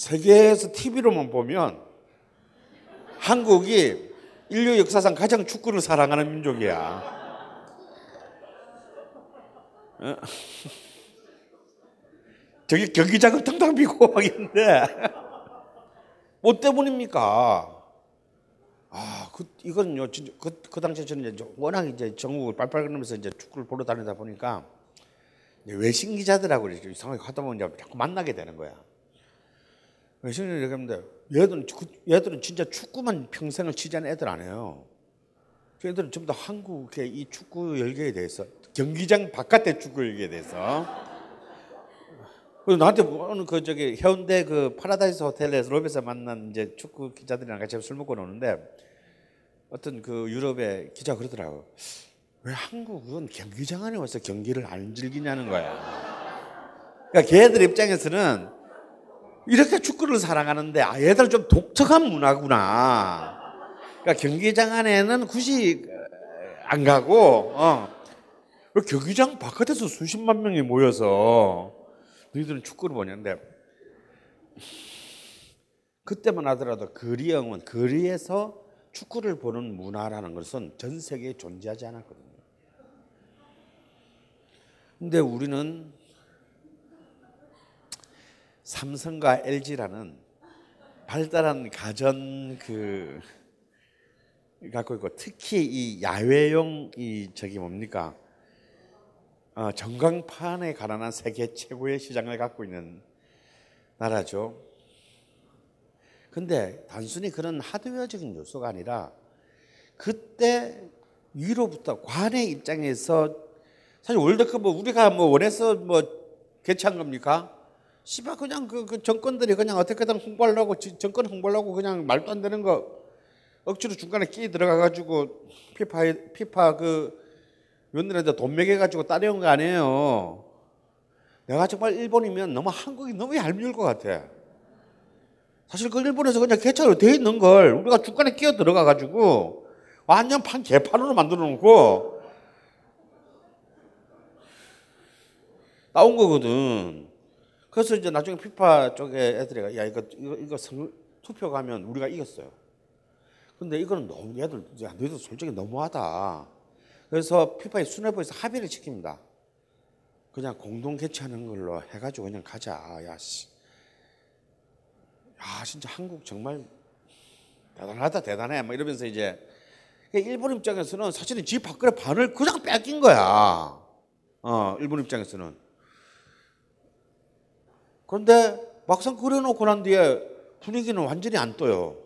세계에서 TV로만 보면 한국이 인류 역사상 가장 축구를 사랑하는 민족이야. 어? 저기 경기장은 당당 비고 막인데 뭐 때문입니까? 아, 그 이건요 진짜 그, 그 당시에 저는 이제 워낙 이제 전국을 빨빨거리면서 이제 축구를 보러 다니다 보니까 외신 기자들하고 이렇게 이상하게 하다 보면 자꾸 만나게 되는 거야. 신이 얘기합니다. 얘들은, 그, 얘들은 진짜 축구만 평생을 치자는 애들 아니에요. 얘들은 그 전부 다 한국의 이 축구 열기에 대해서 경기장 바깥의 축구 열기에 대해서 그리고 나한테 오늘 뭐 그 저기 해운대 그 파라다이스 호텔에서 로비에서 만난 이제 축구 기자들이랑 같이 술 먹고 노는데 어떤 그 유럽의 기자 그러더라고 왜 한국은 경기장 안에 와서 경기를 안 즐기냐는 거야. 그러니까 걔들 입장에서는 이렇게 축구를 사랑하는데 아 얘들 좀 독특한 문화구나. 그러니까 경기장 안에는 굳이 안 가고 어. 경기장 바깥에서 수십만 명이 모여서 너희들은 축구를 보는데 그때만 하더라도 거리형은 거리에서 축구를 보는 문화라는 것은 전 세계에 존재하지 않았거든요. 근데 우리는 삼성과 LG라는 발달한 가전 그 갖고 있고 특히 이 야외용 이 저기 뭡니까 어, 전광판에 가난한 세계 최고의 시장을 갖고 있는 나라죠. 근데 단순히 그런 하드웨어적인 요소가 아니라 그때 위로부터 관의 입장에서 사실 월드컵은 우리가 뭐 원해서 뭐 개최한 겁니까? 씨발 그냥 그, 그 정권들이 그냥 어떻게든 홍보하려고 정권 홍보하려고 그냥 말도 안 되는 거 억지로 중간에 끼 들어가 가지고 피파 피파 그 위원들한테 돈 먹여 가지고 따려온 거 아니에요. 내가 정말 일본이면 너무 한국이 너무 얄미울 것 같아. 사실 그 일본에서 그냥 개차로 돼 있는 걸 우리가 중간에 끼어 들어가 가지고 완전 판 개판으로 만들어 놓고 나온 거거든. 그래서 이제 나중에 피파 쪽에 애들이 야 이거 이거, 이거 성, 투표 가면 우리가 이겼어요. 근데 이거는 너무 얘들 야 너희들 솔직히 너무하다. 그래서 피파의 수뇌부에서 합의를 시킵니다. 그냥 공동 개최하는 걸로 해가지고 그냥 가자. 야 씨. 야 진짜 한국 정말 대단하다 대단해. 막 이러면서 이제 그 일본 입장에서는 사실은 지 밖으로 반을 그냥 뺏긴 거야. 어 일본 입장에서는. 그런데 막상 그려놓고난 뒤에 분위기는 완전히 안 떠요.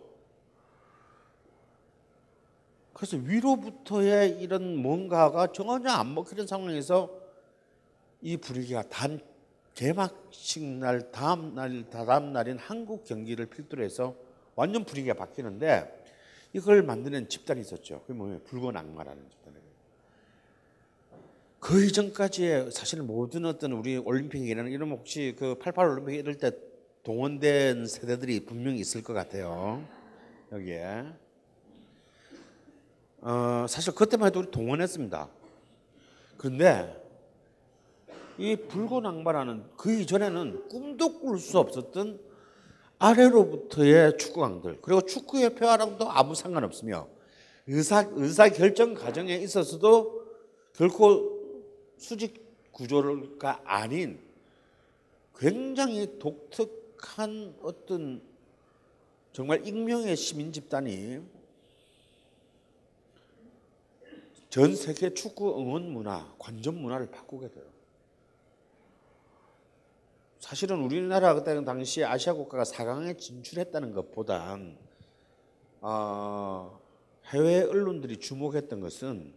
그래서 위로부터의 이런 뭔가가 전혀 안 먹히는 상황에서 이 분위기가 단 개막식 날 다음 날다음 날인 한국 경기를 필두로 해서 완전 분위기가 바뀌는데 이걸 만드는 집단이 있었죠. 그게 뭐예요? 붉은 악마라는 집단. 그 이전까지의 사실 모든 어떤 우리 올림픽이라는 이런 혹시 그88 올림픽 이럴 때 동원된 세대들이 분명히 있을 것 같아요. 여기에. 어, 사실 그때만 해도 우리 동원했습니다. 그런데 이 붉은 악마라는 그 이전에는 꿈도 꿀 수 없었던 아래로부터의 축구강들 그리고 축구의 폐화랑도 아무 상관없으며 의사 의사 결정 과정에 있어서도 결코 수직 구조가 아닌 굉장히 독특한 어떤 정말 익명의 시민 집단이 전 세계 축구 응원 문화, 관전 문화를 바꾸게 돼요. 사실은 우리나라 그때 당시 아시아 국가가 4강에 진출했다는 것보다 어, 해외 언론들이 주목했던 것은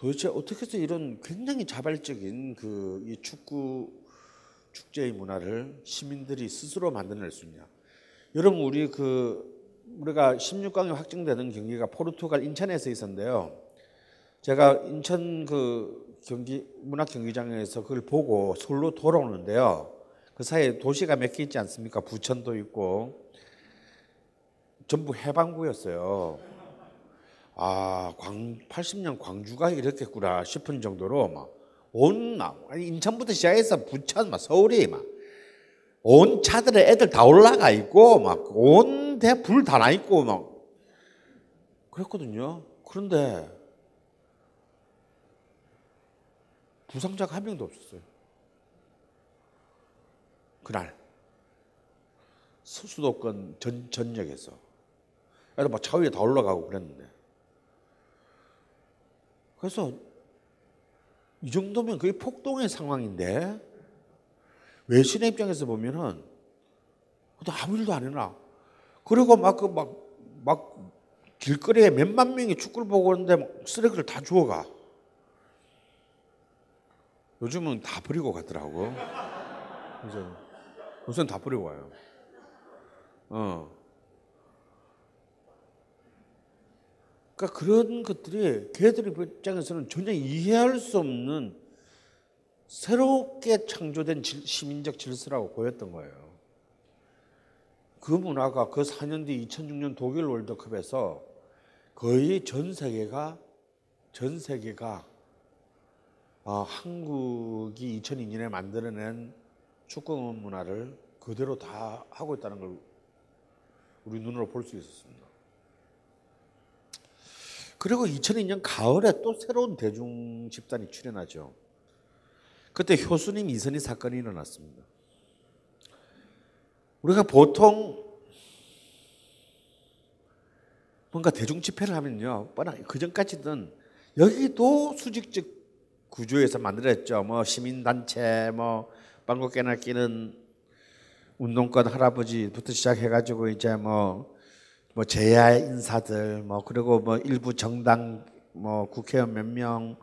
도대체 어떻게 해서 이런 굉장히 자발적인 그 이 축구 축제의 문화를 시민들이 스스로 만들어낼 수 있냐. 여러분 우리 그 우리가 16강이 확정되는 경기가 포르투갈 인천에서 있었는데요. 제가 인천 그 경기 문학 경기장에서 그걸 보고 서울로 돌아오는데요. 그 사이에 도시가 몇 개 있지 않습니까? 부천도 있고 전부 해방구였어요. 아, 광, 80년 광주가 이렇겠구나 싶은 정도로 막 온, 아니, 인천부터 시작해서 부천, 막 서울이 막 온 차들에 애들 다 올라가 있고 막 온 대 불 다 나 있고 막 그랬거든요. 그런데 부상자가 한 명도 없었어요. 그날 수도권 전 전역에서 애들 막차 위에 다 올라가고 그랬는데 그래서 이 정도면 거의 폭동의 상황인데 외신의 입장에서 보면은 아무 일도 안해어나 그리고 막 그 막막 그 길거리에 몇 만 명이 축구를 보고 있는데 쓰레기를 다 주워가. 요즘은 다 버리고 가더라고 이제 요새는 다 버리고 와요. 어. 그러니까 그런 것들이 걔들 입장에서는 전혀 이해할 수 없는 새롭게 창조된 시민적 질서라고 보였던 거예요. 그 문화가 그 4년 뒤 2006년 독일 월드컵에서 거의 전 세계가 전 세계가 아, 한국이 2002년에 만들어낸 축구 문화를 그대로 다 하고 있다는 걸 우리 눈으로 볼 수 있었습니다. 그리고 2002년 가을에 또 새로운 대중 집단이 출연하죠 그때 효수님 이선희 사건이 일어났습니다. 우리가 보통 뭔가 대중 집회를 하면요, 뻔하그 전까지든 여기도 수직적 구조에서 만들었죠. 뭐 시민단체, 뭐 빵꾸 깨나 끼는 운동권 할아버지부터 시작해가지고 이제 뭐뭐 재야 인사들 뭐 그리고 뭐 일부 정당 뭐 국회의원 몇 명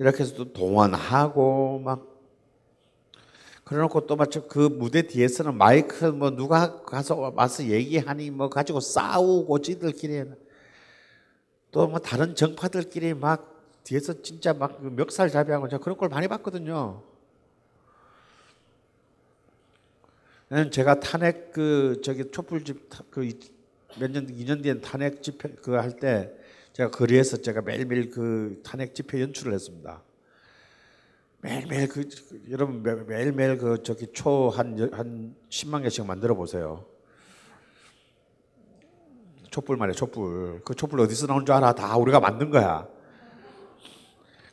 이렇게 해서 또 동원하고 막 그래놓고 또마치그 무대 뒤에서는 마이크 뭐 누가 가서 와서 얘기하니 뭐 가지고 싸우고 지들끼리 또 뭐 다른 정파들끼리 막 뒤에서 진짜 막 그 멱살잡이하고 제 그런 걸 많이 봤거든요. 예, 제가 탄핵 그 저기 촛불집 그몇 년, 2년 뒤엔 탄핵 집회 그 할 때 제가 거리에서 제가 매일매일 그 탄핵 집회 연출을 했습니다. 매일매일 그 여러분 매일매일 그 저기 초 한한 한 10만 개씩 만들어 보세요. 촛불 말이야 촛불. 그 촛불 어디서 나온 줄 알아? 다 우리가 만든 거야.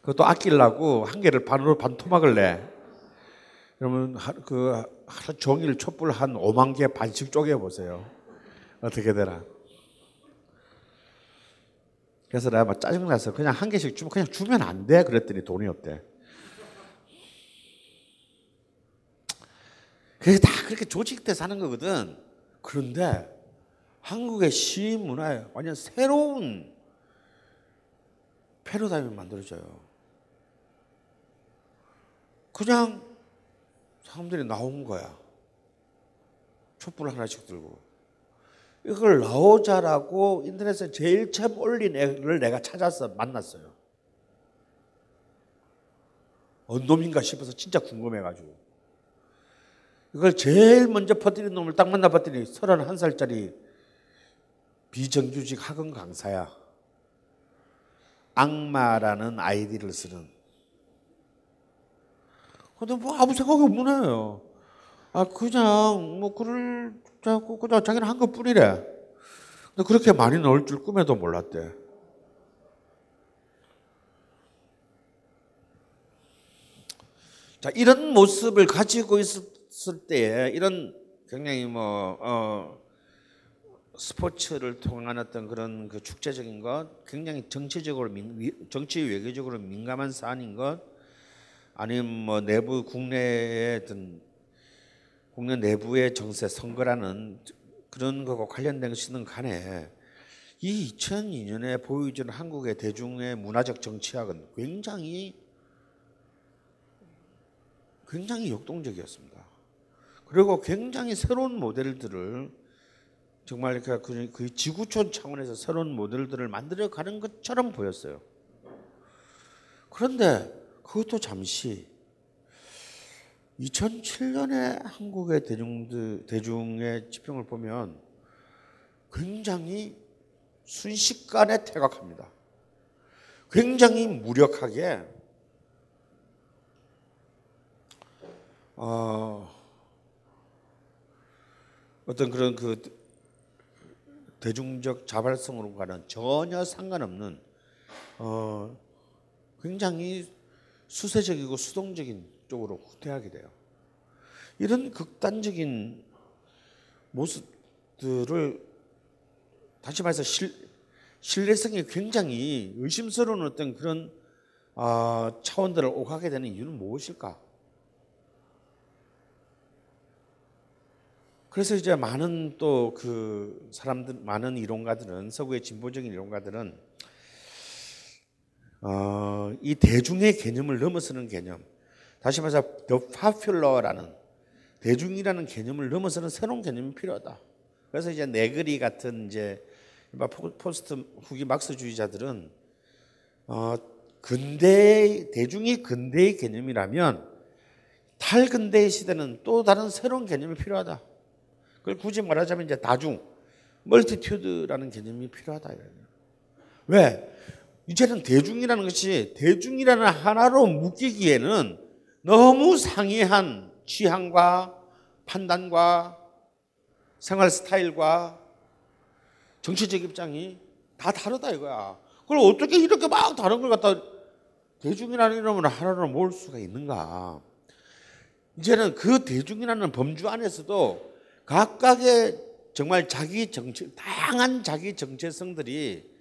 그것도 아끼려고 한 개를 반으로 반 토막을 내. 그러면 하, 그 하루 종일 촛불 한 5만 개 반씩 쪼개 보세요. 어떻게 되나? 그래서 내가 막 짜증나서 그냥 한 개씩 주면 그냥 주면 안 돼. 그랬더니 돈이 없대. 그게 다 그렇게 조직돼 사는 거거든. 그런데 한국의 시인 문화에 완전 새로운 패러다임이 만들어져요. 그냥 사람들이 나온 거야. 촛불 하나씩 들고. 이걸 나오자라고 인터넷에 제일 처음 올린 애를 내가 찾아서 만났어요. 어느 놈인가 싶어서 진짜 궁금해가지고. 이걸 제일 먼저 퍼뜨린 놈을 딱 만나봤더니 31살짜리 비정규직 학원 강사야. 악마라는 아이디를 쓰는. 근데 뭐 아무 생각이 없는 요 아, 그냥 뭐 그럴 그래갖고 그냥 자기는 한것 뿐이래. 근데 그렇게 많이 넣을 줄 꿈에도 몰랐대. 자, 이런 모습을 가지고 있었을 때에 이런 굉장히 뭐, 어, 스포츠를 통한 어떤 그런 그 축제적인 것, 굉장히 정치적으로 민, 정치 외교적으로 민감한 사안인 것, 아니면 뭐 내부 국내의 어떤 국내 내부의 정세 선거라는 그런 것과 관련된 것이든 간에 이 2002년에 보여준 한국의 대중의 문화적 정치학은 굉장히 굉장히 역동적이었습니다. 그리고 굉장히 새로운 모델들을 정말 그, 그, 그 지구촌 차원에서 새로운 모델들을 만들어가는 것처럼 보였어요. 그런데 그것도 잠시 2007년에 한국의 대중, 대중의 지평을 보면 굉장히 순식간에 퇴각합니다. 굉장히 무력하게 어, 어떤 그런 그 대중적 자발성으로는 전혀 상관없는 어, 굉장히 수세적이고 수동적인 쪽으로 후퇴하게 돼요. 이런 극단적인 모습들을 다시 말해서 실, 신뢰성이 굉장히 의심스러운 어떤 그런 어, 차원들을 오가게 되는 이유는 무엇일까? 그래서 이제 많은 또 그 사람들 많은 이론가들은 서구의 진보적인 이론가들은 어, 이 대중의 개념을 넘어서는 개념, 다시 말해서 the popular라는 대중이라는 개념을 넘어서는 새로운 개념이 필요하다. 그래서 이제 네그리 같은 이제 포스트 후기 막스주의자들은 어, 근대 대중이 근대의 개념이라면 탈근대의 시대는 또 다른 새로운 개념이 필요하다. 그걸 굳이 말하자면 이제 다중, 멀티튜드라는 개념이 필요하다. 왜? 이제는 대중이라는 것이 대중이라는 하나로 묶이기에는 너무 상이한 취향과 판단과 생활 스타일과 정치적 입장이 다 다르다 이거야. 그걸 어떻게 이렇게 막 다른 걸 갖다 대중이라는 이름으로 하나로 모을 수가 있는가. 이제는 그 대중이라는 범주 안에서도 각각의 정말 자기 정체, 다양한 자기 정체성들이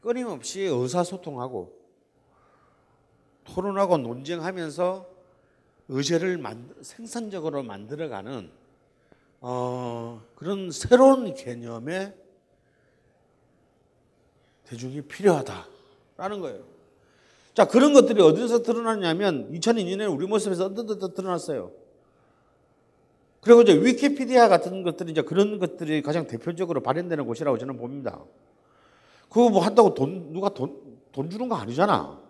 끊임없이 의사소통하고 토론하고 논쟁하면서 의제를 만, 생산적으로 만들어가는 어, 그런 새로운 개념의 대중이 필요하다라는 거예요. 자, 그런 것들이 어디서 드러났냐면 2002년에 우리 모습에서 언뜻 드러났어요. 그리고 이제 위키피디아 같은 것들이 이제 그런 것들이 가장 대표적으로 발현되는 곳이라고 저는 봅니다. 그거 뭐 한다고 돈, 누가 돈, 돈 주는 거 아니잖아.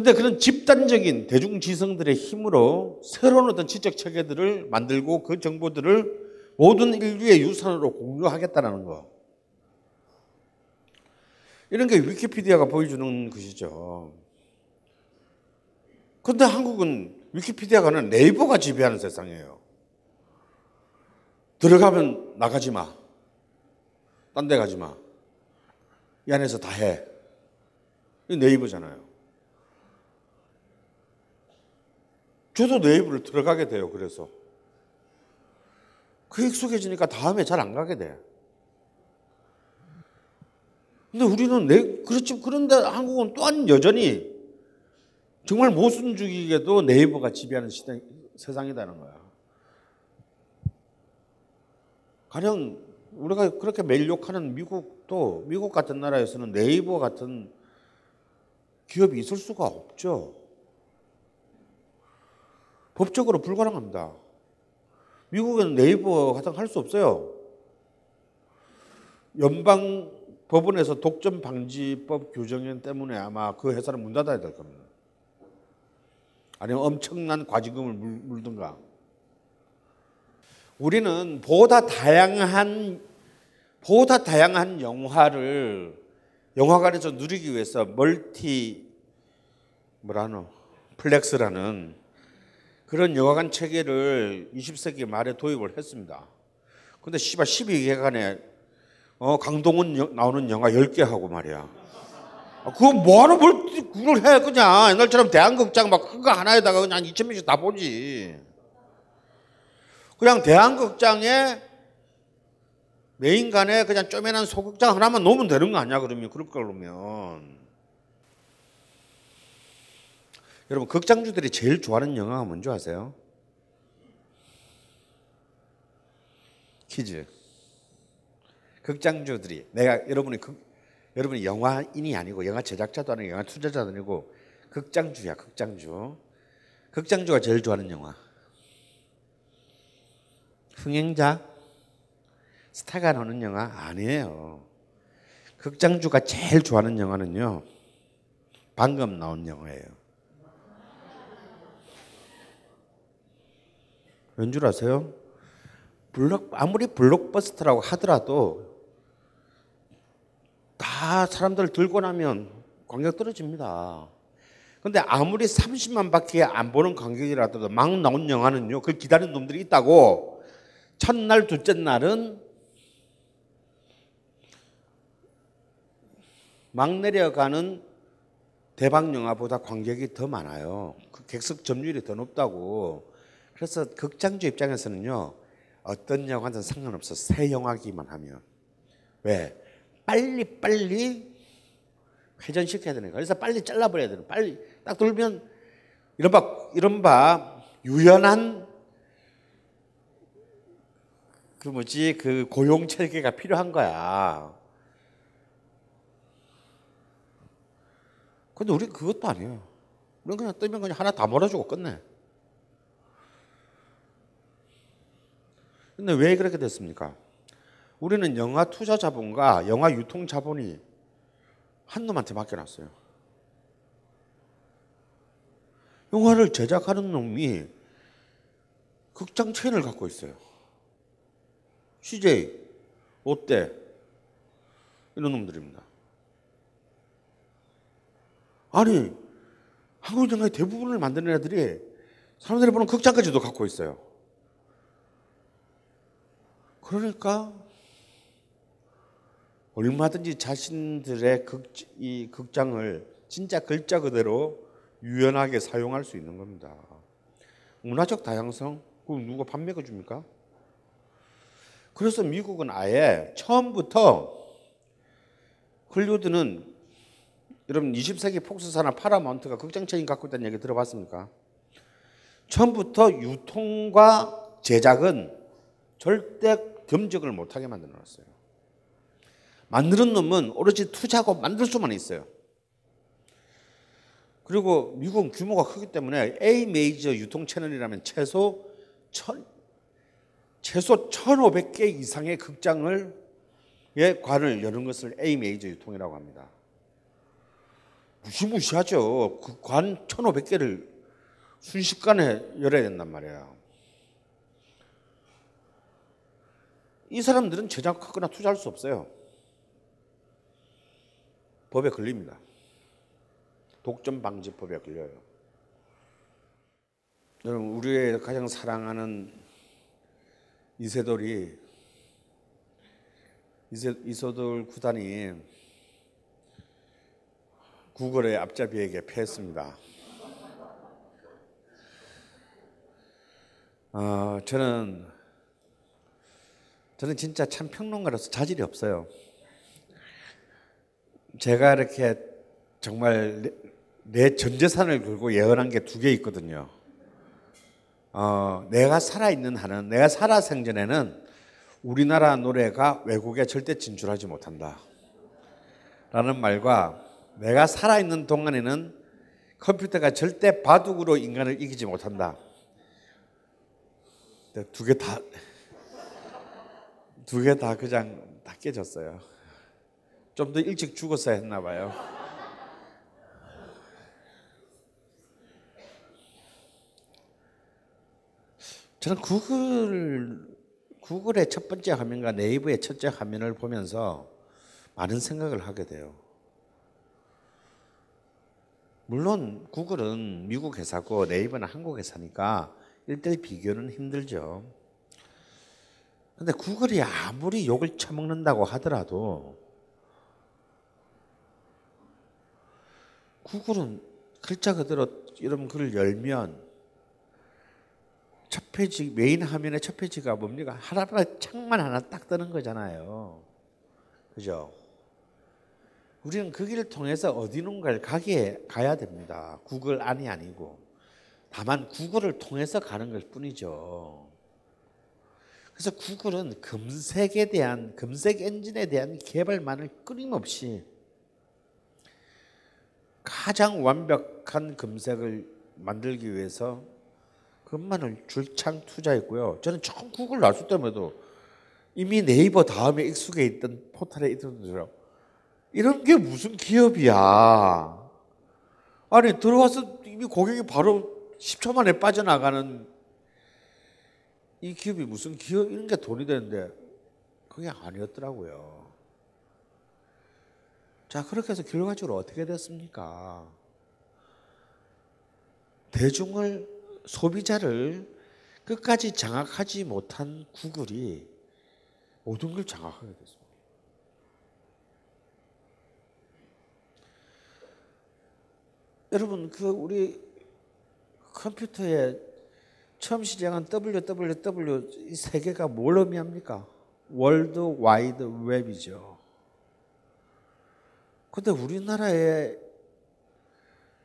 그런데 그런 집단적인 대중지성들의 힘으로 새로운 어떤 지적 체계들을 만들고 그 정보들을 모든 인류의 유산으로 공유하겠다는 거. 이런 게 위키피디아가 보여주는 것이죠. 근데 한국은 위키피디아가는 네이버가 지배하는 세상이에요. 들어가면 나가지 마. 딴 데 가지 마. 이 안에서 다 해. 네이버잖아요. 저도 네이버를 들어가게 돼요. 그래서 그 익숙해지니까 다음에 잘 안 가게 돼. 근데 우리는 내 그렇지 그런데 한국은 또한 여전히 정말 모순적이게도 네이버가 지배하는 시대, 세상이라는 거야. 가령 우리가 그렇게 매일 욕하는 미국도 미국 같은 나라에서는 네이버 같은 기업이 있을 수가 없죠. 법적으로 불가능합니다. 미국은 네이버 같은 할 수 없어요. 연방 법원에서 독점 방지법 규정 때문에 아마 그 회사를 문 닫아야 될 겁니다. 아니면 엄청난 과징금을 물든가. 우리는 보다 다양한 보다 다양한 영화를 영화관에서 누리기 위해서 멀티 뭐라노 플렉스라는 그런 영화관 체계를 20세기 말에 도입을 했습니다. 근데 씨발 12개간에 어, 강동원 여, 나오는 영화 10개 하고 말이야. 아, 그거 뭐하러 뭘, 그걸 해, 그냥. 옛날처럼 대한극장 막 그거 하나에다가 그냥 2,000명씩 다 보지. 그냥 대한극장에 메인간에 그냥 쪼매난 소극장 하나만 놓으면 되는 거 아니야, 그러면. 그럴 거면. 여러분 극장주들이 제일 좋아하는 영화가 뭔지 아세요? 퀴즈. 극장주들이 내가 여러분이 극, 여러분이 영화인이 아니고 영화 제작자도 아니고 영화 투자자도 아니고 극장주야 극장주. 극장주가 제일 좋아하는 영화. 흥행자 스타가 나오는 영화 아니에요. 극장주가 제일 좋아하는 영화는요. 방금 나온 영화예요. 왠줄 아세요? 블록 아무리 블록버스터라고 하더라도 다 사람들 들고 나면 관객 떨어집니다. 근데 아무리 30만 밖에 안 보는 관객이라도 막 나온 영화는요, 그 기다리는 놈들이 있다고 첫날, 둘째 날은 막 내려가는 대박 영화보다 관객이 더 많아요. 그 객석 점유율이 더 높다고. 그래서 극장주 입장에서는요, 어떤 영화든 상관없어. 새 영화기만 하면. 왜? 빨리빨리 회전시켜야 되는 거야. 그래서 빨리 잘라버려야 되는 거야. 빨리 딱 돌면 이른바, 이른바 유연한 그 뭐지, 그 고용 체계가 필요한 거야. 근데 우리 그것도 아니에요. 우리 그냥 뜨면 그냥 하나 다 몰아주고 끝내. 근데 왜 그렇게 됐습니까? 우리는 영화 투자 자본과 영화 유통 자본이 한 놈한테 맡겨놨어요. 영화를 제작하는 놈이 극장 체인을 갖고 있어요. CJ, 롯데 이런 놈들입니다. 아니 한국 영화의 대부분을 만드는 애들이 사람들이 보는 극장까지도 갖고 있어요. 그러니까 얼마든지 자신들의 극, 이 극장을 진짜 글자 그대로 유연하게 사용할 수 있는 겁니다. 문화적 다양성 그 누가 밥 먹어 줍니까? 그래서 미국은 아예 처음부터 헐리우드는 여러분 20세기 폭스사나 파라마운트가 극장체인 갖고 있다는 얘기 들어봤습니까? 처음부터 유통과 제작은 절대 겸적을 못하게 만들어 놨어요. 만드는 놈은 오로지 투자하고 만들 수만 있어요. 그리고 미국은 규모가 크기 때문에 A 메이저 유통 채널이라면 최소 천, 최소 1,500개 이상의 극장을 예, 관을 여는 것을 A 메이저 유통이라고 합니다. 무시무시하죠. 그 관 1,500개를 순식간에 열어야 된단 말이에요. 이 사람들은 저작하거나 투자할 수 없어요. 법에 걸립니다. 독점 방지법에 걸려요. 여러분 우리의 가장 사랑하는 이세돌이 이세, 이세돌 구단이 구글의 앞잡이에게 패했습니다. 어, 저는 저는 진짜 참 평론가로서 자질이 없어요. 제가 이렇게 정말 내 전 재산을 걸고 예언한 게 두 개 있거든요. 어, 내가 살아있는 한은, 내가 살아 생전에는 우리나라 노래가 외국에 절대 진출하지 못한다. 라는 말과 내가 살아있는 동안에는 컴퓨터가 절대 바둑으로 인간을 이기지 못한다. 네, 두개다 두개다 그냥 다 깨졌어요. 좀 더 일찍 죽었어야 했나 봐요. 저는 구글 구글의 첫 번째 화면과 네이버의 첫째 화면을 보면서 많은 생각을 하게 돼요. 물론 구글은 미국 회사고 네이버는 한국 회사니까 일대 비교는 힘들죠. 근데 구글이 아무리 욕을 처먹는다고 하더라도 구글은 글자 그대로 여러분 글을 열면 첫 페이지 메인 화면의 첫 페이지가 뭡니까? 하나하나 창만 하나 딱 뜨는 거잖아요. 그죠? 우리는 그 길을 통해서 어디론가를 가게 가야 됩니다. 구글 안이 아니고 다만 구글을 통해서 가는 것 뿐이죠. 그래서 구글은 금색에 대한 금색 엔진에 대한 개발만을 끊임없이 가장 완벽한 금색을 만들기 위해서 그만을 줄창 투자했고요. 저는 처음 구글 나왔을 때마도 이미 네이버 다음에 익숙해 있던 포털에 있던 것처 이런 게 무슨 기업이야. 아니 들어와서 이미 고객이 바로 10초 만에 빠져나가는 이 기업이 무슨 기업 이런 게 돈이 되는데 그게 아니었더라고요. 자, 그렇게 해서 결과적으로 어떻게 됐습니까? 대중을, 소비자를 끝까지 장악하지 못한 구글이 모든 걸 장악하게 됐습니다. 여러분, 그 우리 컴퓨터에 처음 시작한 WWW 이세계가뭘 의미합니까? 월드 와이드 웹이죠. 근데 우리나라에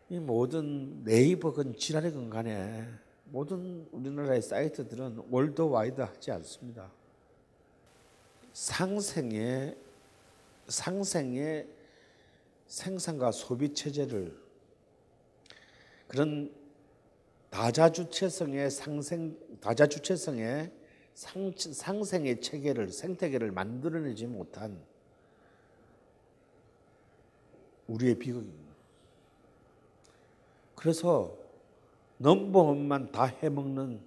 이 모든 네이버건 지랄이건 간에 모든 우리나라의 사이트들은 월드 와이드 하지 않습니다. 상생의 상생의 생산과 소비 체제를 그런 다자 주체성의 상생 다자 주체성의 상, 상생의 체계를 생태계를 만들어내지 못한 우리의 비극입니다. 그래서 넘버원만 다 해먹는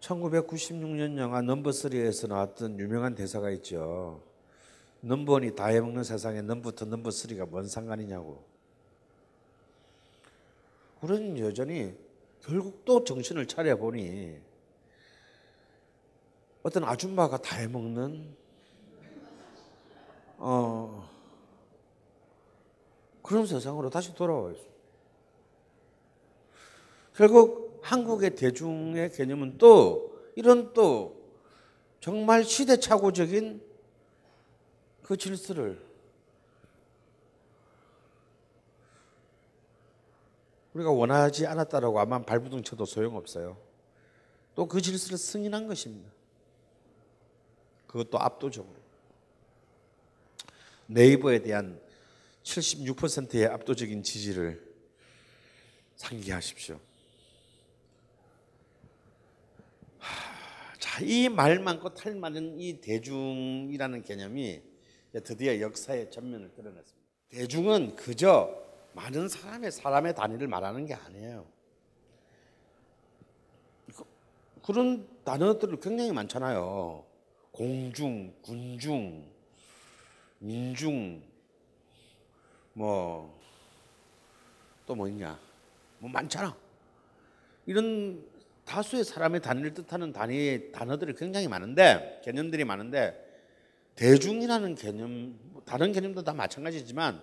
1996년 영화 넘버3에서 나왔던 유명한 대사가 있죠. 넘버원이 다 해먹는 세상에 넘부터 넘버3가 뭔 상관이냐고. 우리는 여전히 결국 또 정신을 차려보니 어떤 아줌마가 다 해먹는 어, 그런 세상으로 다시 돌아와 있어. 결국 한국의 대중의 개념은 또 이런 또 정말 시대착오적인 그 질서를 우리가 원하지 않았다라고 아마 발부둥 쳐도 소용없어요. 또 그 질서를 승인한 것입니다. 그것도 압도적으로. 네이버에 대한 76%의 압도적인 지지를 상기하십시오. 자, 이말 많고 탈 많은 이 대중이라는 개념이 드디어 역사의 전면을 드러냈습니다. 대중은 그저 많은 사람의 사람의 단위를 말하는 게 아니에요. 그, 그런 단어들 굉장히 많잖아요. 공중, 군중, 민중, 뭐 또 뭐 있냐? 뭐 많잖아. 이런 다수의 사람의 단위를 뜻하는 단위 단어들이 굉장히 많은데 개념들이 많은데 대중이라는 개념 다른 개념도 다 마찬가지지만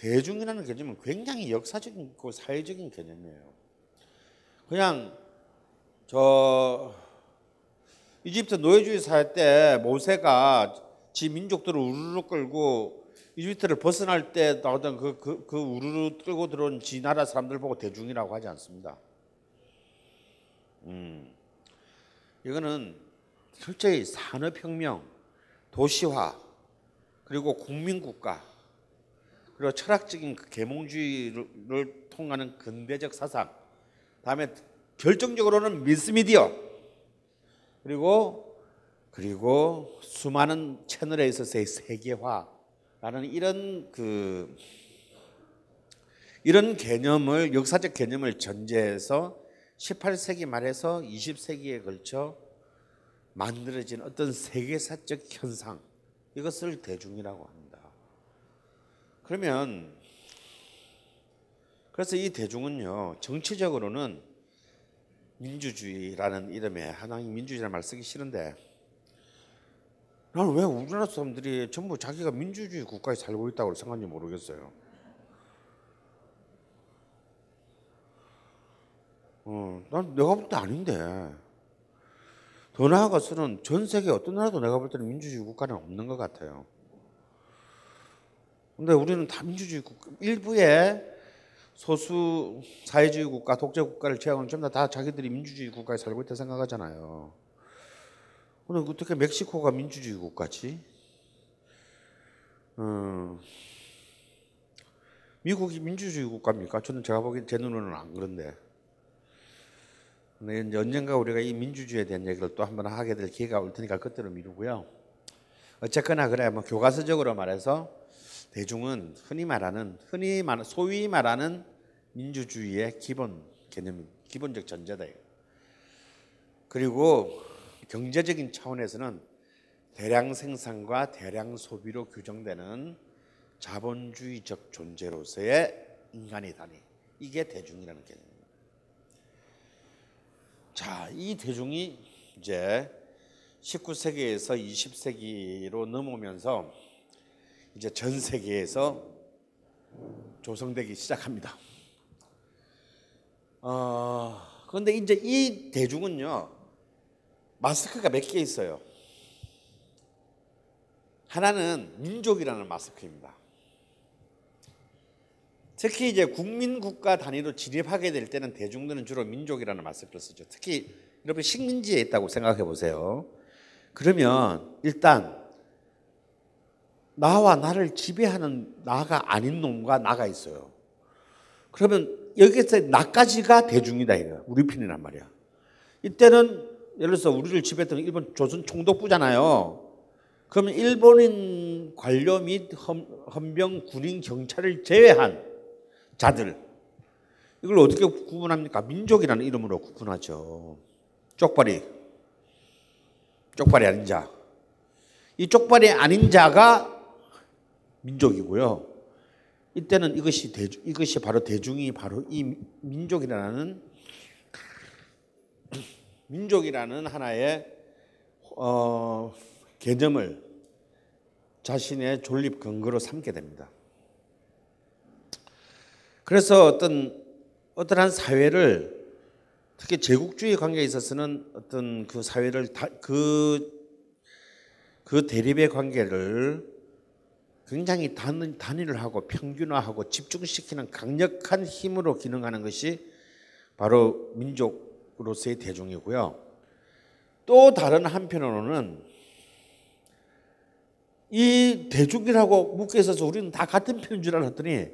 대중이라는 개념은 굉장히 역사적인 고 그 사회적인 개념이에요. 그냥 저 이집트 노예주의 사회 때 모세가 지 민족들을 우르르 끌고 이집트를 벗어날 때 나오던 그, 그, 그 우르르 끌고 들어온 지 나라 사람들 보고 대중이라고 하지 않습니다. 음, 이거는 실제 산업혁명, 도시화, 그리고 국민국가 그리고 철학적인 계몽주의를 그 통하는 근대적 사상, 다음에 결정적으로는 미스미디어, 그리고 그리고 수많은 채널에 있어서의 세계화라는 이런 그 이런 개념을 역사적 개념을 전제해서 18세기 말에서 20세기에 걸쳐 만들어진 어떤 세계사적 현상 이것을 대중이라고 합니다. 그러면 그래서 이 대중은요 정치적으로는 민주주의라는 이름에 하나의 민주주의라는 말 쓰기 싫은데 나는 왜 우리나라 사람들이 전부 자기가 민주주의 국가에 살고 있다고 생각하는지 모르겠어요. 어, 난 내가 볼 때 아닌데. 더 나아가서는 전 세계 어떤 나라도 내가 볼 때는 민주주의 국가는 없는 것 같아요. 근데 우리는 다 민주주의 국가 일부의 소수 사회주의 국가, 독재 국가를 제하고는 전부 다 자기들이 민주주의 국가에 살고 있다 생각하잖아요. 근데 어떻게 멕시코가 민주주의 국가지? 음, 미국이 민주주의 국가입니까? 저는 제가 보기엔 제 눈으로는 안 그런데. 근데 이제 언젠가 우리가 이 민주주의에 대한 얘기를 또 한번 하게 될 기회가 올 테니까 그때로 미루고요. 어쨌거나 그래 뭐 교과서적으로 말해서 대중은 흔히 말하는 흔히 말 소위 말하는 민주주의의 기본 개념 기본적 전제다. 그리고 경제적인 차원에서는 대량 생산과 대량 소비로 규정되는 자본주의적 존재로서의 인간이다니 이게 대중이라는 개념입니다. 자, 이 대중이 이제 19세기에서 20세기로 넘어오면서 이제 전 세계에서 조성되기 시작합니다. 어, 그런데 이제 이 대중은요 마스크가 몇 개 있어요. 하나는 민족이라는 마스크입니다. 특히 이제 국민국가 단위로 진입하게 될 때는 대중들은 주로 민족이라는 마스크를 쓰죠. 특히 여러분 식민지에 있다고 생각해 보세요. 그러면 일단 나와 나를 지배하는 나가 아닌 놈과 나가 있어요. 그러면 여기서 나까지가 대중이다 이거 우리 편이란 말이야. 이때는 예를 들어서 우리를 지배했던 일본 조선 총독부잖아요. 그러면 일본인 관료 및 헌병 군인 경찰을 제외한 자들 이걸 어떻게 구분합니까? 민족이라는 이름으로 구분하죠. 쪽발이 쪽발이 아닌 자. 이 쪽발이 아닌 자가 민족이고요. 이때는 이것이 대중, 이것이 바로 대중이 바로 이 민족이라는 민족이라는 하나의 어, 개념을 자신의 존립 근거로 삼게 됩니다. 그래서 어떤 어떠한 사회를 특히 제국주의 관계에 있어서는 어떤 그 사회를 다, 그, 그 대립의 관계를 굉장히 단, 단일 하고 평균화하고 집중시키는 강력한 힘으로 기능하는 것이 바로 민족으로서의 대중이고요. 또 다른 한편으로는 이 대중이라고 묶여 있어서 우리는 다 같은 편인 줄 알았더니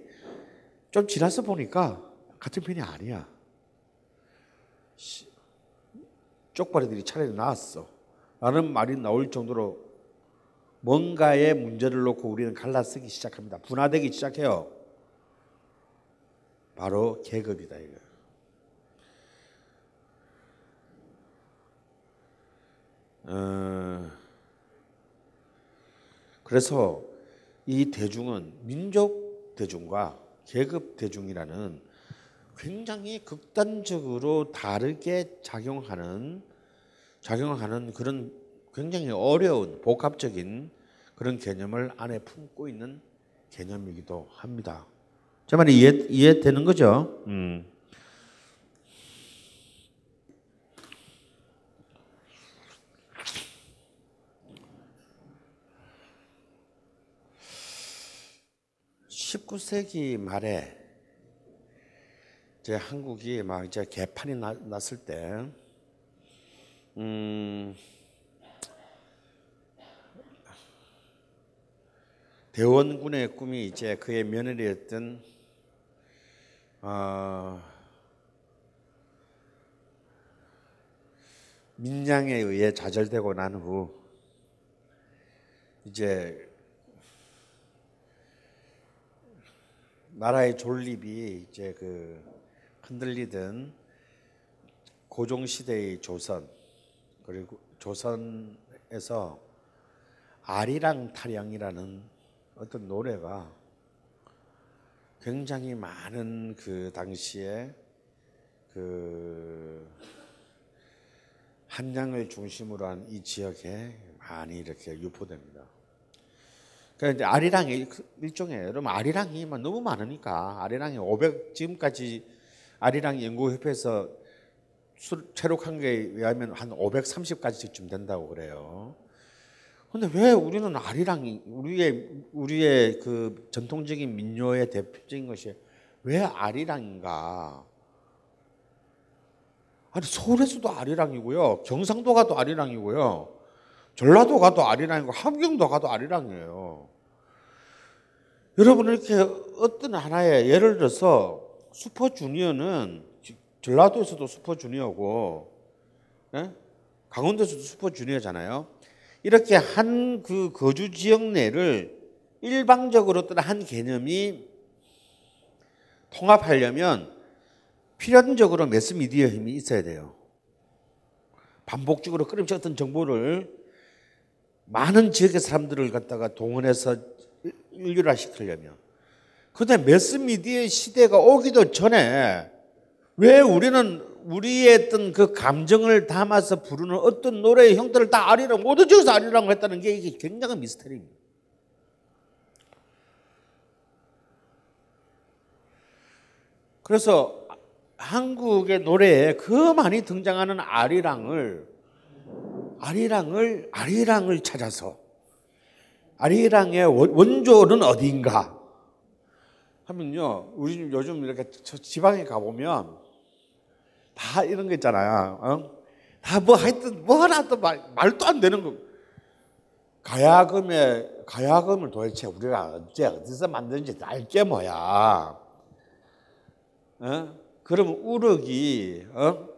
좀 지나서 보니까 같은 편이 아니야. 쪽발이들이 차례로나왔어 라는 말이 나올 정도로 뭔가의 문제를 놓고 우리는 갈라쓰기 시작합니다. 분화되기 시작해요. 바로 계급이다 이거. 어, 그래서 이 대중은 민족 대중과 계급 대중이라는 굉장히 극단적으로 다르게 작용하는 작용하는 그런 굉장히 어려운 복합적인 그런 개념을 안에 품고 있는 개념이기도 합니다. 제 말이 해 이해되는 거죠? 음. 십구 세기 말에 제 한국이 막 이제 개판이 났을 때, 음, 대원군의 꿈이 이제 그의 며느리였던 어, 아, 민양에 의해 좌절되고 난 후 이제 나라의 존립이 이제 그 흔들리던 고종 시대의 조선 그리고 조선에서 아리랑 타령이라는 어떤 노래가 굉장히 많은 그 당시에 그 한양을 중심으로 한 이 지역에 많이 이렇게 유포됩니다. 그러니까 이제 아리랑이 그 일종의 여러분 아리랑이 너무 많으니까 아리랑이 500 지금까지 아리랑 연구협회에서 수, 체록한 게 의하면 한 530가지쯤 된다고 그래요. 근데 왜 우리는 아리랑 우리의 우리의 그 전통적인 민요의 대표적인 것이 왜 아리랑인가? 아니 서울에서도 아리랑이고요, 경상도 가도 아리랑이고요, 전라도 가도 아리랑이고 함경도 가도 아리랑이에요. 여러분 이렇게 어떤 하나의 예를 들어서 슈퍼주니어는 전라도에서도 슈퍼주니어고 예? 강원도에서도 슈퍼주니어잖아요. 이렇게 한 그 거주 지역 내를 일방적으로 어한 개념이 통합하려면 필연적으로 매스미디어 힘이 있어야 돼요. 반복적으로 끊임없이 어 정보를 많은 지역의 사람들을 갖다가 동원해서 인류화 시키려면. 근데 매스미디어 시대가 오기도 전에 왜 우리는 우리의 어떤 그 감정을 담아서 부르는 어떤 노래의 형태를 다 아리랑 모두 중에서 아리랑 했다는 게 이게 굉장한 미스터리입니다. 그래서 한국의 노래에 그 많이 등장하는 아리랑을 아리랑을 아리랑을 찾아서 아리랑의 원조는 어디인가 하면요. 우리 요즘 이렇게 지방에 가 보면 다 이런 거 있잖아요. 어? 다뭐 하여튼 뭐라도 말, 말도 안 되는 거. 가야금에 가야금을 도대체 우리가 언제 어디서 만드지 알 게 뭐야. 어? 그러 우럭이 어?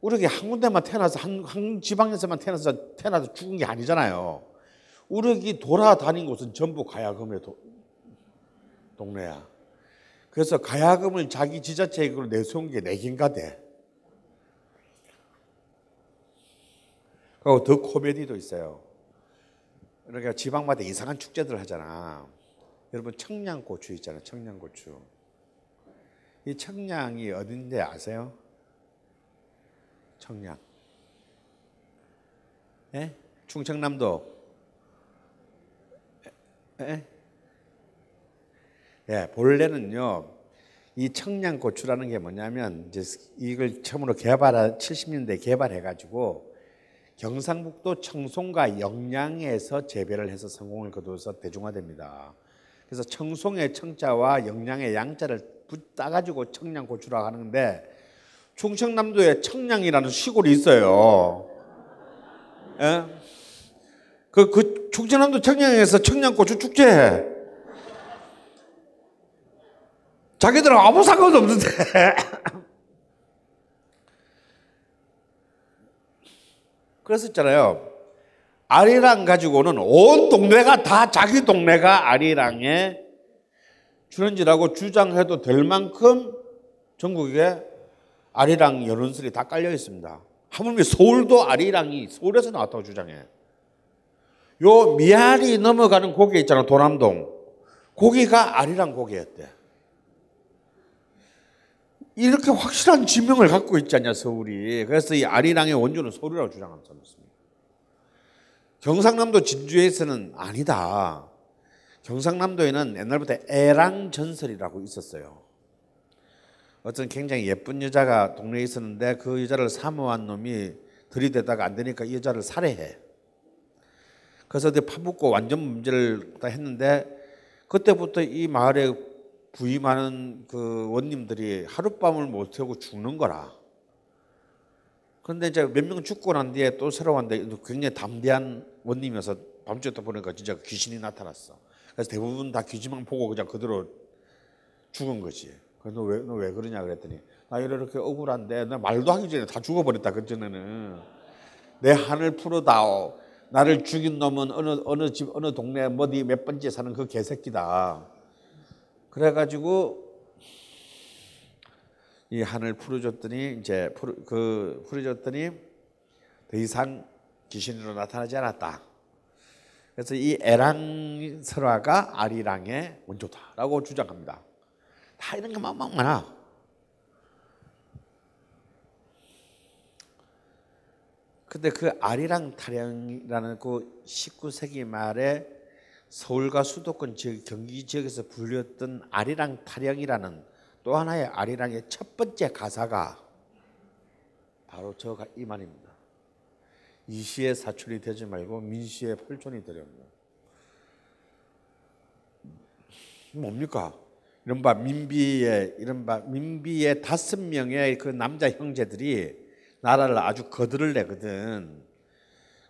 우럭이 한 군데만 태어나서 한, 한 지방에서만 태어나서 태어나서 죽은 게 아니잖아요. 우럭이 돌아다닌 곳은 전부 가야금의 도, 동네야. 그래서 가야금을 자기 지자체에 내세운 게 내긴가 네 돼. 그리고 더 코미디도 있어요. 그러니까 지방마다 이상한 축제들 하잖아. 여러분 청양고추 있잖아요. 청양고추. 이 청량이 어딘데 아세요? 청량. 예? 충청남도. 예? 예? 예, 본래는요. 이 청양고추라는 게 뭐냐면 이제 이걸 처음으로 개발한 70년대 개발해 가지고 경상북도 청송과 영양에서 재배를 해서 성공을 거두어서 대중화됩니다. 그래서 청송의 청자와 영양의 양자를 따가지고 청양고추라 하는데 충청남도에 청량이라는 시골이 있어요. 예? 그, 그 충청남도 청양에서 청양고추 축제해. 자기들은 아무 상관도 없는데 그랬었잖아요. 아리랑 가지고는 온 동네가 다 자기 동네가 아리랑에 주는지라고 주장해도 될 만큼 전국에 아리랑 여론술이다 깔려 있습니다. 하물며 서울도 아리랑이 서울에서 나왔다고 주장해. 요 미아리 넘어가는 고개 있잖아, 도남동. 고기가 아리랑 고개였대 이렇게 확실한 지명을 갖고 있지 않냐 서울이. 그래서 이 아리랑의 원조는 서울이라고 주장하는 사람이었습니다. 경상남도 진주에서는 아니다. 경상남도에는 옛날부터 애랑 전설이라고 있었어요. 어떤 굉장히 예쁜 여자가 동네에 있었는데 그 여자를 사모한 놈이 들이대다가 안 되니까 이 여자를 살해해. 그래서 파묻고 완전 문제를 다 했는데 그때부터 이 마을에 부임하는 그 원님들이 하룻밤을 못 태우고 죽는 거라. 그런데 이제 몇명 죽고 난 뒤에 또 새로 왔는데 굉장히 담대한 원님이어서 밤새다 보니까 진짜 귀신이 나타났어. 그래서 대부분 다 귀신만 보고 그냥 그대로 죽은 거지. 그래서 왜, 너왜 그러냐 그랬더니 나 이렇게 억울한데 나 말도 하기 전에 다 죽어버렸다 그전에는 내 한을 풀어다오 나를 죽인 놈은 어느 어느 집 어느 동네 어디 몇 번째 사는 그 개새끼다 그래가지고 이 한을 풀어줬더니 이제 풀, 그 풀어줬더니 더 이상 귀신으로 나타나지 않았다. 그래서 이 에랑 설화가 아리랑의 원조다라고 주장합니다. 다 이런 게막 많아. 근데 그 아리랑 타령이라는 그 19세기 말에 서울과 수도권 지역, 경기 지역에서 불렸던 아리랑 타령이라는 또 하나의 아리랑의 첫 번째 가사가 바로 저가이 말입니다. 이시의 사촌이 되지 말고 민시의 팔촌이 되려고. 뭡니까? 이른바 민비의 이른바 민비의 다섯 명의 그 남자 형제들이 나라를 아주 거들을 내거든.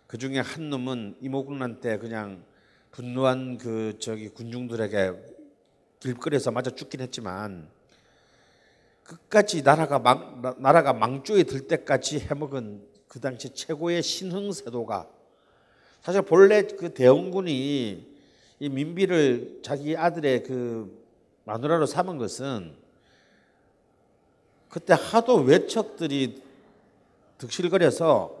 그 중에 한 놈은 이모군한테 그냥 분노한 그 저기 군중들에게 길거리에서 맞아 죽긴 했지만 끝까지 나라가 망 나라가 망조에 들 때까지 해먹은 그 당시 최고의 신흥세도가 사실 본래 그 대원군이 이 민비를 자기 아들의 그 마누라로 삼은 것은 그때 하도 외척들이 득실거려서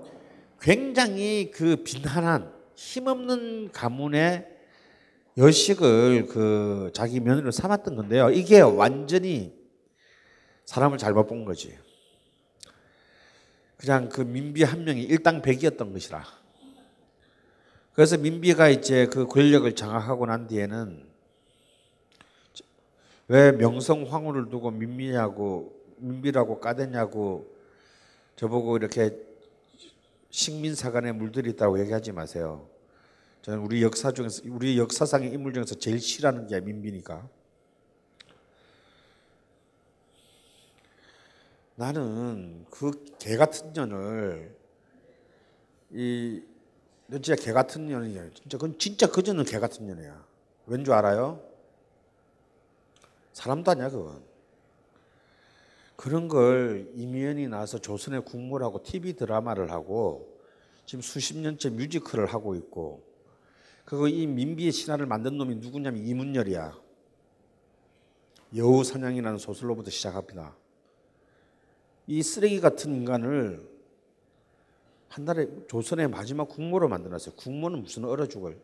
굉장히 그 빈한한 힘없는 가문의 여식을 그 자기 며느리로 삼았던 건데요. 이게 완전히 사람을 잘못 본 거지. 그냥 그 민비 한 명이 일당 백이었던 것이라. 그래서 민비가 이제 그 권력을 장악하고 난 뒤에는 왜 명성 황후를 두고 민비냐고 민비라고 까대냐고 저보고 이렇게 식민사관에 물들였다고 얘기하지 마세요. 저는 우리 역사 중에서 우리 역사상의 인물 중에서 제일 싫어하는 게 민빈이가. 나는 그 개 같은 년을 이 진짜 개 같은 년이야. 진짜 그건 진짜 그저는 개 같은 년이야. 왠 줄 알아요? 사람도 아니야 그건. 그런 걸 이미연이 나서 와 조선의 국물하고 TV 드라마를 하고 지금 수십 년째 뮤지컬을 하고 있고 그거 이 민비의 신화를 만든 놈이 누구냐면 이문열이야. 여우 사냥이라는 소설로부터 시작합니다. 이 쓰레기 같은 인간을 한 달에 조선의 마지막 국모로 만들었어요. 국모는 무슨 얼어 죽을.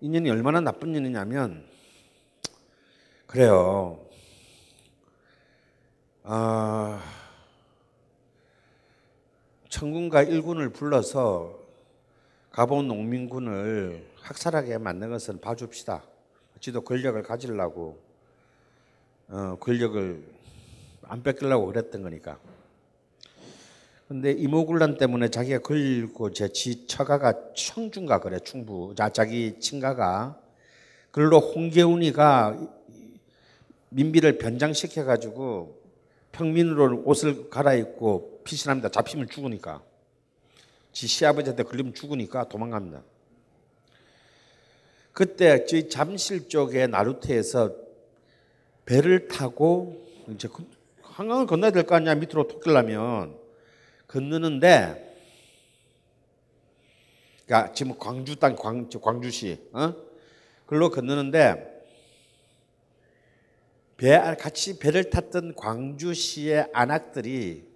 인연이 얼마나 나쁜 년이냐면 그래요. 아, 천군과 일군을 불러서 가본 농민군을 학살하게 만든 것은 봐줍시다. 지도 권력을 가지려고 어, 권력을 안 뺏기려고 그랬던 거니까. 근데 이모군란 때문에 자기가 걸리고 제지 처가가 청준가 그래 충부 자 자기 친가가 그걸로 홍계훈이가 민비를 변장시켜 가지고 평민으로 옷을 갈아입고 피신합니다. 잡히면 죽으니까. 지 시아버지한테 걸리면 죽으니까 도망갑니다. 그때 저희 잠실 쪽에 나루트에서 배를 타고 이제 그 한강을 건너야 될 거 아니야 밑으로 토끼려면 건너는데 그러니까 지금 광주 땅 광, 광주시 어? 글로 건너는데 배 같이 배를 탔던 광주시의 안악들이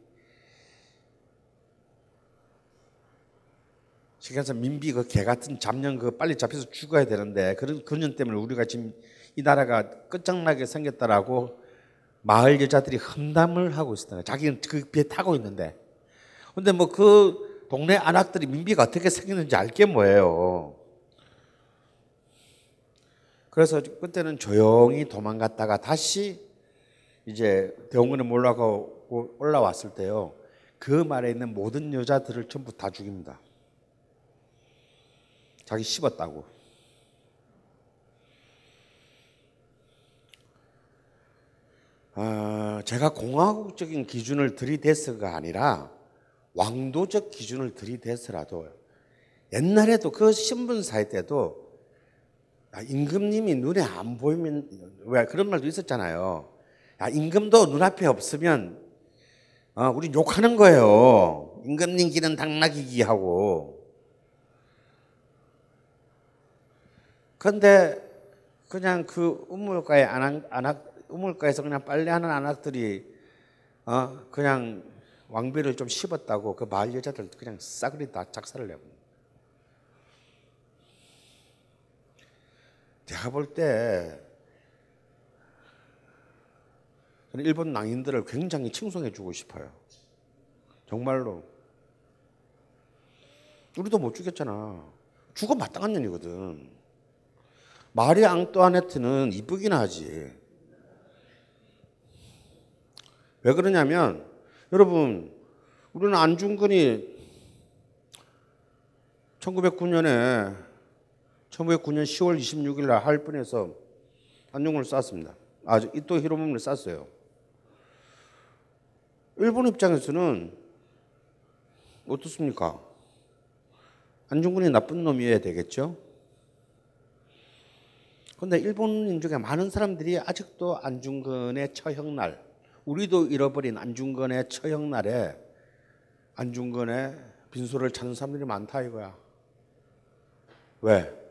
그래서 민비 그 개 같은 잡년 그 빨리 잡혀서 죽어야 되는데 그런 근년 때문에 우리가 지금 이 나라가 끝장나게 생겼다라고 마을 여자들이 험담을 하고 있었다. 자기는 그 배 타고 있는데. 근데 뭐 그 동네 안악들이 민비가 어떻게 생겼는지 알 게 뭐예요. 그래서 그때는 조용히 도망갔다가 다시 이제 대원군에 몰라가고 올라왔을 때요. 그 말에 있는 모든 여자들을 전부 다 죽입니다. 자기 씹었다고. 어, 제가 공화국적인 기준을 들이대서가 아니라 왕도적 기준을 들이대서라도 옛날에도 그 신분 사회 때도 아, 임금님이 눈에 안 보이면 왜 그런 말도 있었잖아요. 야, 임금도 눈앞에 없으면 어, 우리 욕하는 거예요. 임금님 길은 당나귀기 하고. 그런데 그냥 그 우물가에 안악, 안악 우물가에서 그냥 빨래하는 안악들이 어, 그냥 왕비를 좀 씹었다고 그 마을 여자들 그냥 싸그리 다 작살을 내고. 제가 볼 때 일본 낭인들을 굉장히 칭송해주고 싶어요. 정말로 우리도 못 죽였잖아. 죽어 마땅한 년이거든. 마리 앙또아네트는 이쁘긴 하지. 왜 그러냐면 여러분 우리는 안중근이 1909년에 1909년 10월 26일 날 할분에서 한용군을 쐈습니다. 아주 이토 히로부미를 쐈어요. 일본 입장에서는 어떻습니까? 안중근이 나쁜 놈이어야 되겠죠? 근데 일본인 중에 많은 사람들이 아직도 안중근의 처형날, 우리도 잃어버린 안중근의 처형날에 안중근의 빈소를 찾는 사람들이 많다 이거야. 왜?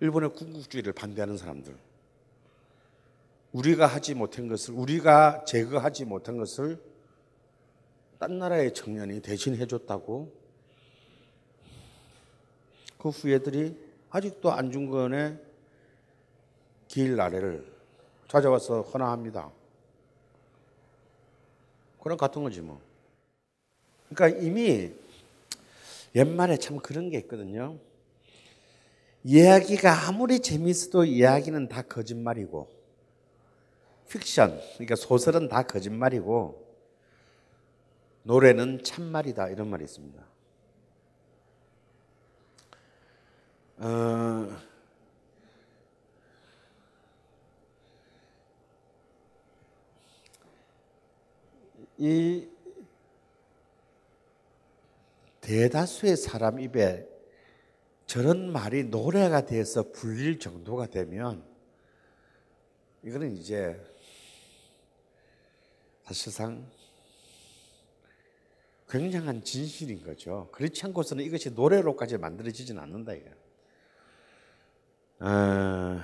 일본의 군국주의를 반대하는 사람들. 우리가 하지 못한 것을, 우리가 제거하지 못한 것을 딴 나라의 청년이 대신해 줬다고 그 후예들이 아직도 안중근의 길 아래를 찾아와서 헌화합니다. 그런 같은 거지 뭐. 그러니까 이미 옛말에 참 그런 게 있거든요. 이야기가 아무리 재밌어도 이야기는 다 거짓말이고 픽션 그러니까 소설은 다 거짓말이고 노래는 참말이다 이런 말이 있습니다. 어, 이 대다수의 사람 입에 저런 말이 노래가 돼서 불릴 정도가 되면 이거는 이제 사실상 굉장한 진실인 거죠. 그렇지 않고서는 이것이 노래로까지 만들어지진 않는다 이거. 어...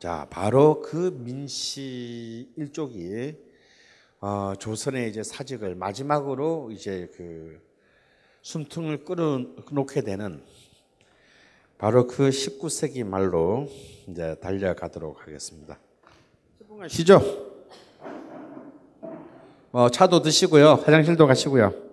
자, 바로 그 민씨 일족이 어, 조선의 이제 사직을 마지막으로 이제 그 숨통을 끌어놓게 되는 바로 그 19세기 말로 이제 달려가도록 하겠습니다. 수고하시죠. 뭐 차도 드시고요, 화장실도 가시고요.